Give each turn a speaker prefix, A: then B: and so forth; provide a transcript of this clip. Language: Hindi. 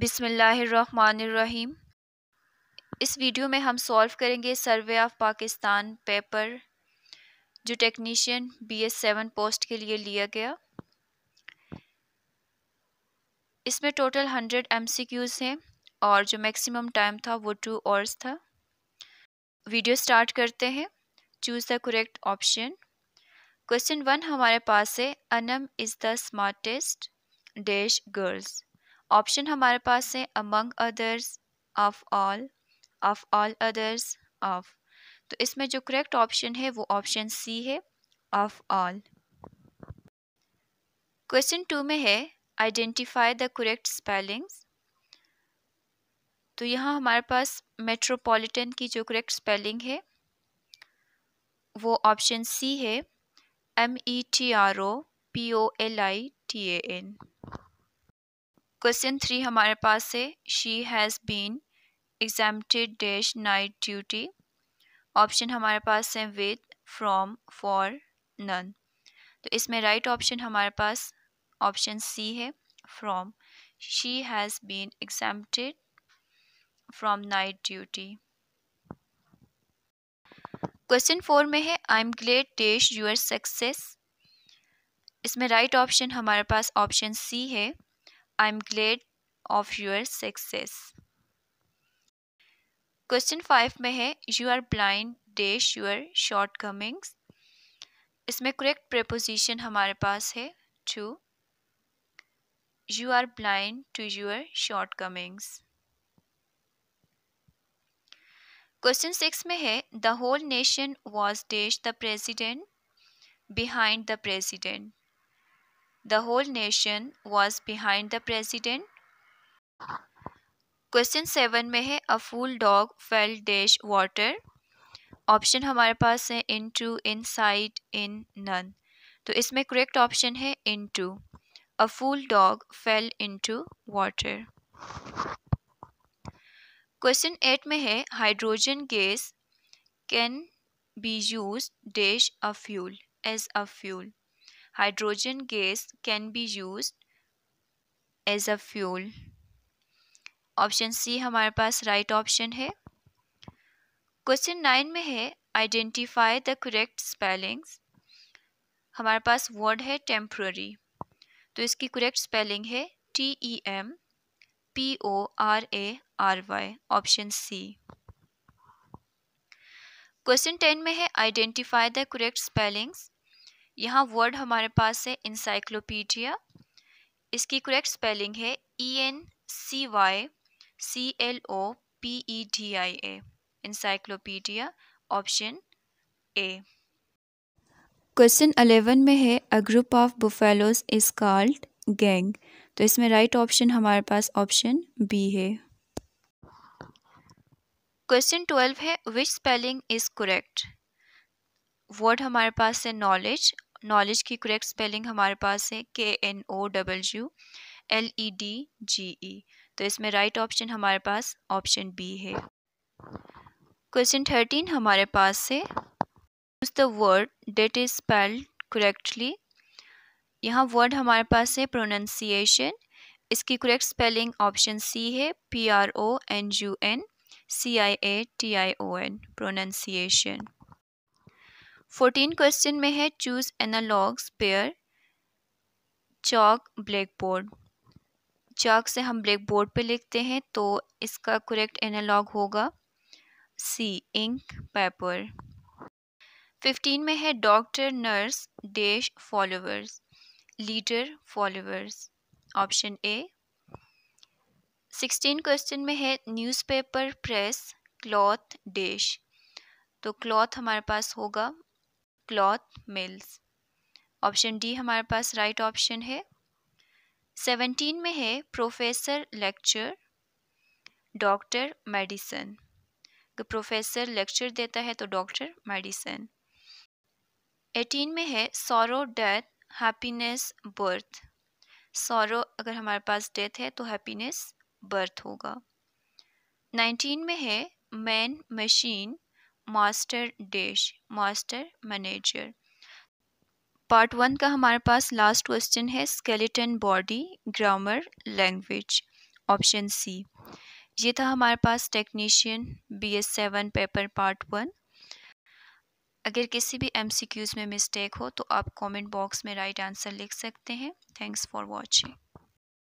A: बिसमीम इस वीडियो में हम सॉल्व करेंगे सर्वे ऑफ पाकिस्तान पेपर जो technician B S seven post के लिए लिया गया इसमें total hundred M C Qs हैं और जो मैक्सिमम टाइम था वो टू आवर्स था वीडियो स्टार्ट करते हैं choose the correct option question one हमारे पास है Anam is the smartest dash girls option हमारे पास है among others of all of all others of तो इसमें जो करेक्ट ऑप्शन है वो ऑप्शन सी है ऑफ ऑल क्वेश्चन टू में है आइडेंटिफाई द करेक्ट स्पेलिंग्स तो यहाँ हमारे पास मेट्रोपॉलिटन की जो करेक्ट स्पेलिंग है वो ऑप्शन सी है M E T R O P O L I T A N question three हमारे पास है she has been exempted dash night duty option हमारे पास है विद फ्रॉम फॉर नन तो इसमें राइट right ऑप्शन हमारे पास ऑप्शन सी है from she has been exempted from night duty question four में है I am glad dash your success इसमें राइट right ऑप्शन हमारे पास ऑप्शन सी है I am glad of your success question five में है you are blind dash your shortcomings इसमें करेक्ट प्रपोजिशन हमारे पास है to you are blind to your shortcomings question six में है the whole nation was dash the president behind the president The whole nation was behind the president. Question seven में है a fool dog fell dash water option हमारे पास है into inside in none तो इसमें करेक्ट ऑप्शन है into a fool dog fell into water question eight में है hydrogen gas can be use dash a fuel as a fuel Hydrogen gas can be used as a fuel. Option C हमारे पास राइट right ऑप्शन है क्वेश्चन नाइन में है आइडेंटिफाई द करेक्ट स्पेलिंग्स हमारे पास वर्ड है टेम्प्ररी तो इसकी करेक्ट स्पेलिंग है T E M P O R A R Y option C question ten में है आइडेंटिफाई द करेक्ट स्पेलिंग्स यहाँ वर्ड हमारे पास है इंसाइक्लोपीडिया इसकी करेक्ट स्पेलिंग है E N C Y C L O P E D I A encyclopedia option A question eleven में है a group of buffaloes is called gang तो इसमें राइट right ऑप्शन हमारे पास ऑप्शन बी है क्वेश्चन ट्वेल्व है which spelling is correct word हमारे पास है नॉलेज नॉलेज की करेक्ट स्पेलिंग हमारे पास है K N O double U L E D G E तो इसमें राइट right ऑप्शन हमारे पास ऑप्शन बी है क्वेश्चन थर्टीन हमारे पास है use the word that is spelled correctly यहाँ वर्ड हमारे पास है प्रोनंसिएशन इसकी करेक्ट स्पेलिंग ऑप्शन सी है P R O N U N C I A T I O N pronunciation fourteen question में है choose analogous pair chalk blackboard chalk से हम ब्लैक बोर्ड पर लिखते हैं तो इसका करेक्ट एनालॉग होगा सी इंक पेपर फिफ्टीन में है doctor nurse dash followers leader followers option A sixteen question में है न्यूज़पेपर प्रेस क्लॉथ डेश तो क्लॉथ हमारे पास होगा क्लॉथ मिल्स ऑप्शन डी हमारे पास राइट right ऑप्शन है सेवनटीन में है professor lecture doctor medicine professor lecture देता है तो डॉक्टर मेडिसन एटीन में है sorrow death happiness birth sorrow अगर हमारे पास डेथ है तो हैप्पीनेस बर्थ होगा नाइनटीन में है man machine master dash master manager part one का हमारे पास लास्ट क्वेश्चन है skeleton body grammar language option C ये था हमारे पास technician B S seven paper part one अगर किसी भी एम सी क्यूज़ में मिस्टेक हो तो आप कमेंट बॉक्स में राइट आंसर लिख सकते हैं थैंक्स फॉर वॉचिंग